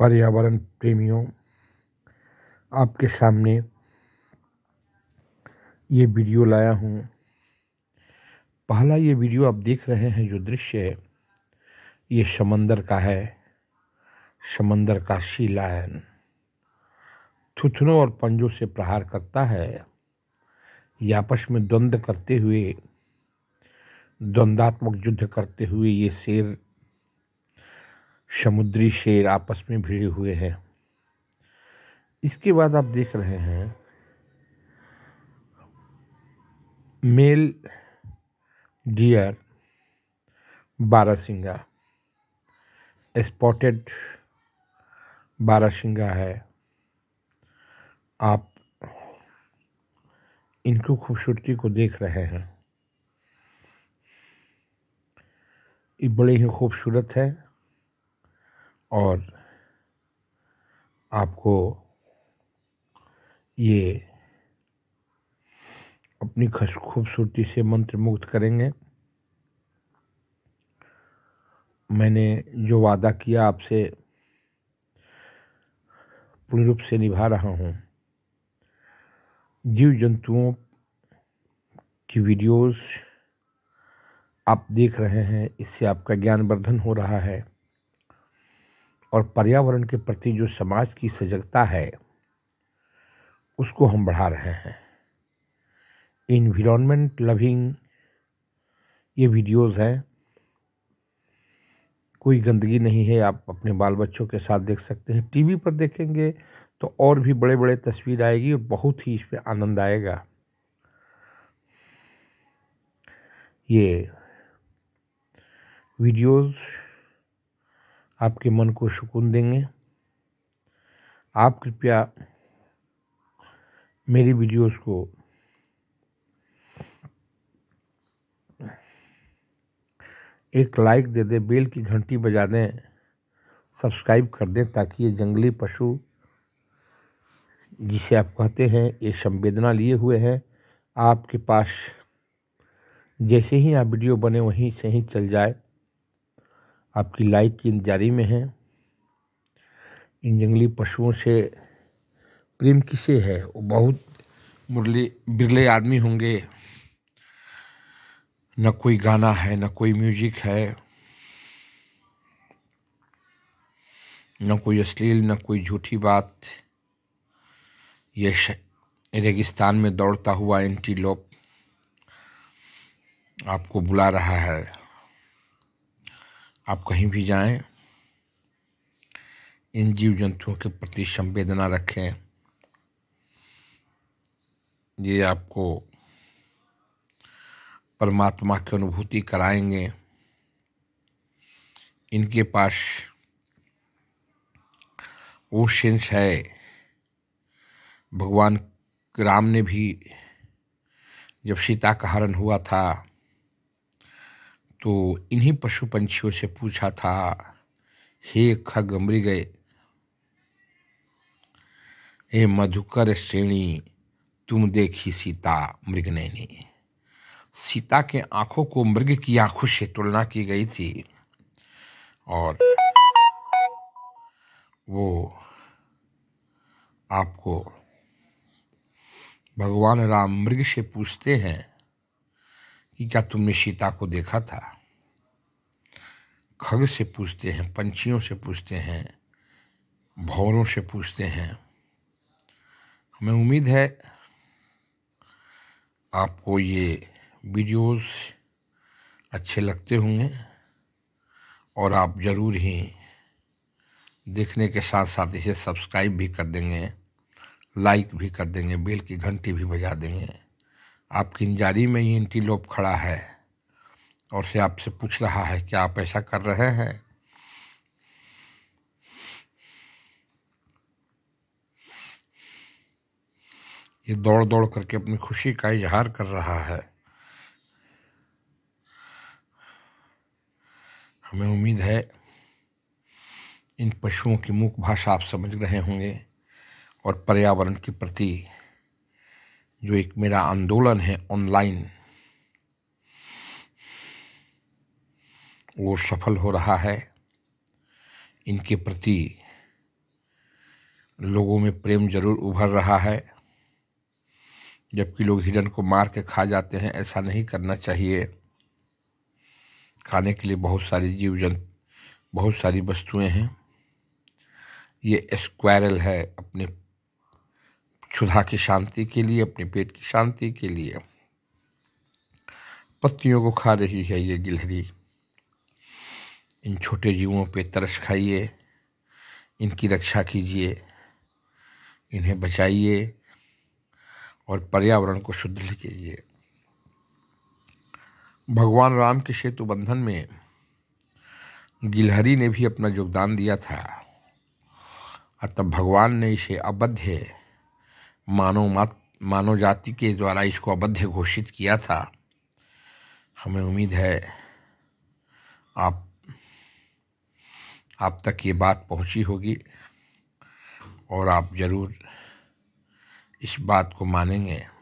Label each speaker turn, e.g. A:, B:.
A: पर्यावरण प्रेमियों आपके सामने ये वीडियो लाया हूँ पहला ये वीडियो आप देख रहे हैं जो दृश्य है ये समंदर का है समंदर का शिलान थुथनों और पंजों से प्रहार करता है आपस में द्वंद्व करते हुए द्वंद्वात्मक युद्ध करते हुए ये शेर समुद्री शेर आपस में भिड़े हुए हैं इसके बाद आप देख रहे हैं male deer barasingha spotted barasingha है आप इनकी खूबसूरती को देख रहे हैं ये बड़े ही खूबसूरत है और आपको ये अपनी खस खूबसूरती से मंत्र मुक्त करेंगे मैंने जो वादा किया आपसे पूर्ण रूप से निभा रहा हूँ जीव जंतुओं की वीडियोस आप देख रहे हैं इससे आपका ज्ञानवर्धन हो रहा है और पर्यावरण के प्रति जो समाज की सजगता है उसको हम बढ़ा रहे हैं इन्वायरमेंट लविंग ये वीडियोस हैं कोई गंदगी नहीं है आप अपने बाल बच्चों के साथ देख सकते हैं टीवी पर देखेंगे तो और भी बड़े बड़े तस्वीर आएगी और बहुत ही इस पर आनंद आएगा ये वीडियोज़ आपके मन को सुकून देंगे आप कृपया मेरी वीडियोस को एक लाइक दे दें बेल की घंटी बजा दें सब्सक्राइब कर दें ताकि ये जंगली पशु जिसे आप कहते हैं ये संवेदना लिए हुए हैं आपके पास जैसे ही आप वीडियो बने वहीं से ही चल जाए आपकी लाइफ की जारी में है इन जंगली पशुओं से प्रेम किसे है वो बहुत मुरली बिरले आदमी होंगे न कोई गाना है न कोई म्यूजिक है न कोई अश्लील न कोई झूठी बात यह रेगिस्तान में दौड़ता हुआ एंटीलोप आपको बुला रहा है आप कहीं भी जाएं इन जीव जंतुओं के प्रति संवेदना रखें ये आपको परमात्मा की अनुभूति कराएंगे इनके पास वो सेंस है भगवान राम ने भी जब सीता का हरण हुआ था तो इन्हीं पशु पंछियों से पूछा था हे खग मृग ए मधुकर श्रेणी तुम देखी सीता मृगनैनी सीता के आंखों को मृग की आंखों से तुलना की गई थी और वो आपको भगवान राम मृग से पूछते हैं कि क्या तुमने सीता को देखा था खग से पूछते हैं पंछियों से पूछते हैं भौरों से पूछते हैं हमें उम्मीद है आपको ये वीडियोस अच्छे लगते होंगे और आप ज़रूर ही देखने के साथ साथ इसे सब्सक्राइब भी कर देंगे लाइक भी कर देंगे बेल की घंटी भी बजा देंगे आप किंजारी में ही इंटीलोप खड़ा है और से आपसे पूछ रहा है क्या आप ऐसा कर रहे हैं ये दौड़ दौड़ करके अपनी खुशी का इजहार कर रहा है हमें उम्मीद है इन पशुओं की मूक भाषा आप समझ रहे होंगे और पर्यावरण के प्रति जो एक मेरा आंदोलन है ऑनलाइन वो सफल हो रहा है इनके प्रति लोगों में प्रेम जरूर उभर रहा है जबकि लोग हिरण को मार के खा जाते हैं ऐसा नहीं करना चाहिए खाने के लिए बहुत सारी जीव जंतु बहुत सारी वस्तुएं हैं ये स्क्वायरल है अपने चूल्हा की शांति के लिए अपने पेट की शांति के लिए पत्तियों को खा रही है ये गिलहरी इन छोटे जीवों पे तरस खाइए इनकी रक्षा कीजिए इन्हें बचाइए और पर्यावरण को शुद्ध कीजिए भगवान राम के सेतु बंधन में गिलहरी ने भी अपना योगदान दिया था अतः भगवान ने इसे अबध्य मानव मात मानव जाति के द्वारा इसको अबध्य घोषित किया था हमें उम्मीद है आप आप तक ये बात पहुंची होगी और आप ज़रूर इस बात को मानेंगे